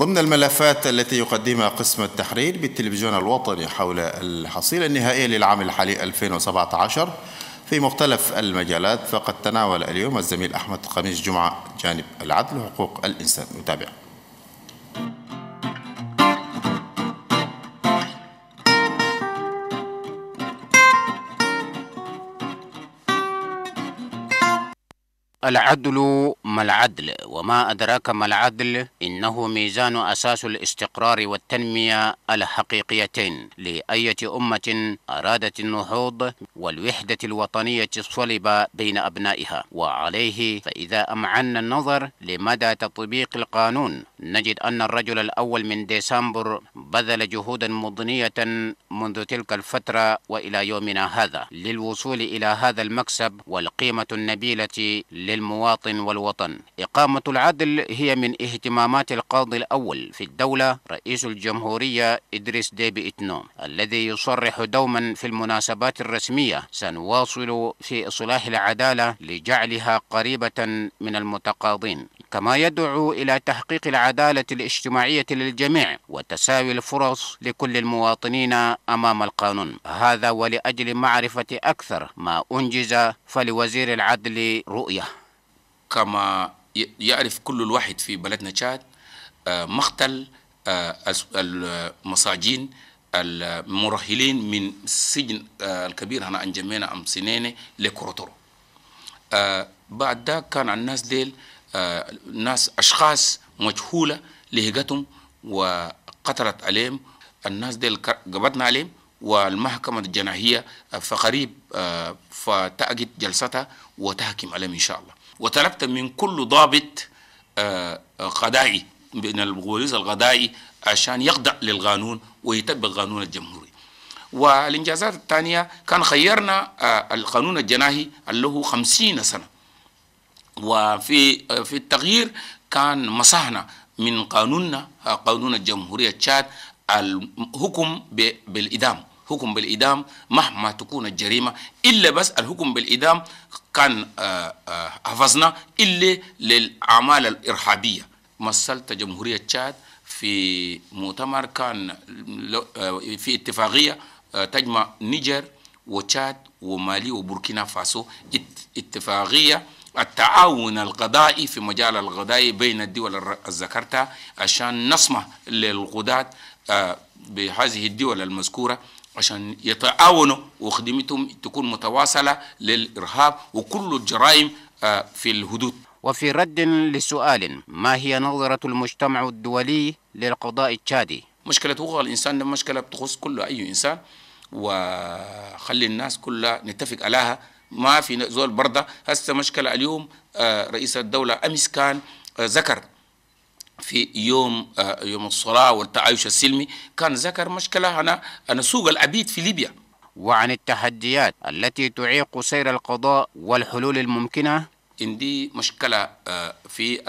ضمن الملفات التي يقدمها قسم التحرير بالتلفزيون الوطني حول الحصيلة النهائية للعام الحالي 2017 في مختلف المجالات فقد تناول اليوم الزميل أحمد قميص جمعة جانب العدل وحقوق الإنسان نتابع العدل ما العدل وما أدراك ما العدل إنه ميزان أساس الاستقرار والتنمية الحقيقيتين لأية أمة أرادت النهوض والوحدة الوطنية الصلبة بين أبنائها وعليه فإذا أمعنا النظر لمدى تطبيق القانون نجد أن الرجل الأول من ديسمبر بذل جهودا مضنية منذ تلك الفترة وإلى يومنا هذا للوصول إلى هذا المكسب والقيمة النبيلة للمواطن والوطن إقامة العدل هي من اهتمامات القاضي الأول في الدولة رئيس الجمهورية إدريس ديبي إتنو الذي يصرح دوما في المناسبات الرسمية سنواصل في إصلاح العدالة لجعلها قريبة من المتقاضين كما يدعو إلى تحقيق العدالة الاجتماعية للجميع وتساوي الفرص لكل المواطنين أمام القانون هذا ولأجل معرفة أكثر ما أنجز فلوزير العدل رؤية كما يعرف كل الواحد في بلدنا تشاد آه، مقتل آه، المساجين المرهلين من السجن آه، الكبير هنا أنجمينا أم سنينة لكورتورو بعد ذاك كان الناس ديل آه، ناس أشخاص مجهولة لهجتهم وقتلت عليهم الناس دي قبضنا عليهم والمحكمة الجناهية آه، فقريب آه، فتأجد جلستها وتحكم عليهم إن شاء الله وطلبت من كل ضابط قضائي من البوليس الغذائي عشان يخضع للقانون ويتبع القانون الجمهوري والإنجازات الثانية كان خيرنا القانون الجناهي اللي هو 50 سنة وفي في التغيير كان مسحنا من قانوننا قانون جمهورية تشاد الحكم بالإدام حكم بالإدام مهما تكون الجريمة إلا بس الحكم بالإدام كان آه، آه، حفظنا إلا للأعمال الإرهابية مثلت جمهورية تشاد في مؤتمر كان آه، في اتفاقية تجمع نيجر وتشاد ومالي وبوركينا فاسو اتفاقية التعاون القضائي في مجال القضاء بين الدول ذكرتها عشان نسمح للغداة بهذه الدول المذكورة عشان يتعاونوا وخدمتهم تكون متواصلة للإرهاب وكل الجرائم آه، في الهدود وفي رد لسؤال ما هي نظرة المجتمع الدولي للقضاء التشادي مشكلة حقوق الإنسان مشكلة بتخص كل أي إنسان وخلي الناس كلها نتفق عليها ما في زول برضه هسه مشكله اليوم آه، رئيس الدوله امس كان آه، ذكر في يوم آه، يوم الصلاه والتعايش السلمي كان ذكر مشكله هنا انا سوق العبيد في ليبيا وعن التحديات التي تعيق سير القضاء والحلول الممكنه عندي مشكلة في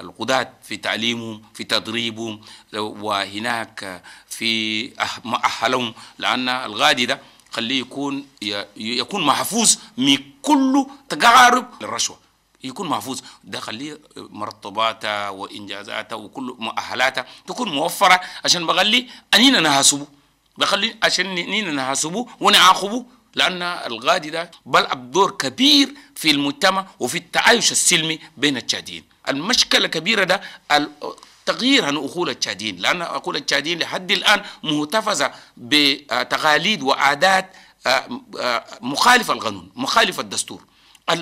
القضاة في تعليمهم في تدريبهم وهناك في مؤهلهم لأن الغادي ده خليه يكون يكون محفوظ من كل تجارب للرشوه يكون محفوظ ده خليه مرتباته وانجازاته وكل مؤهلاته تكون موفره عشان بخلي انينا نحاسبه بخلي عشان انينا نحاسبه ونعاقبه لان الغادي ده بلعب دور كبير في المجتمع وفي التعايش السلمي بين التشاديين المشكله الكبيره ده تغيير عن أقول التشادين لأن أقول التشادين لحد الآن مهتفزة بتقاليد وعادات آه، آه، مخالفة القانون مخالفة الدستور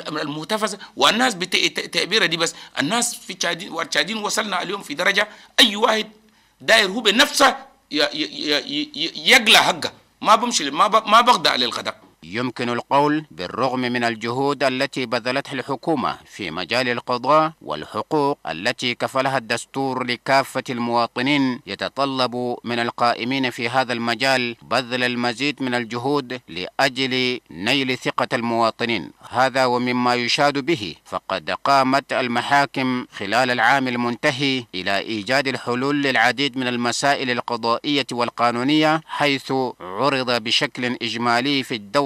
المهتفزة والناس بتعبيرة دي بس الناس في تشادين والتشادين وصلنا اليوم في درجة أي واحد داير هو بنفسه يقلع حقه ما بمشي ما بقضى على يمكن القول بالرغم من الجهود التي بذلتها الحكومة في مجال القضاء والحقوق التي كفلها الدستور لكافة المواطنين يتطلب من القائمين في هذا المجال بذل المزيد من الجهود لأجل نيل ثقة المواطنين هذا ومما يشاد به فقد قامت المحاكم خلال العام المنتهي إلى إيجاد الحلول للعديد من المسائل القضائية والقانونية حيث عرض بشكل إجمالي في الدولة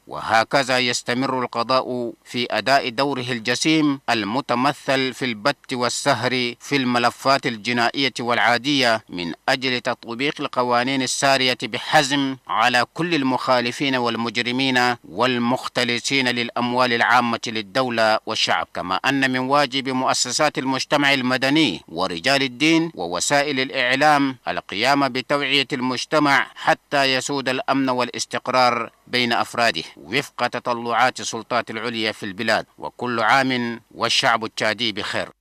وهكذا يستمر القضاء في أداء دوره الجسيم المتمثل في البت والسهر في الملفات الجنائية والعادية من أجل تطبيق القوانين السارية بحزم على كل المخالفين والمجرمين والمختلسين للأموال العامة للدولة والشعب كما أن من واجب مؤسسات المجتمع المدني ورجال الدين ووسائل الإعلام القيام بتوعية المجتمع حتى يسود الأمن والاستقرار بين أفراده وفق تطلعات السلطات العليا في البلاد وكل عام والشعب التشادي بخير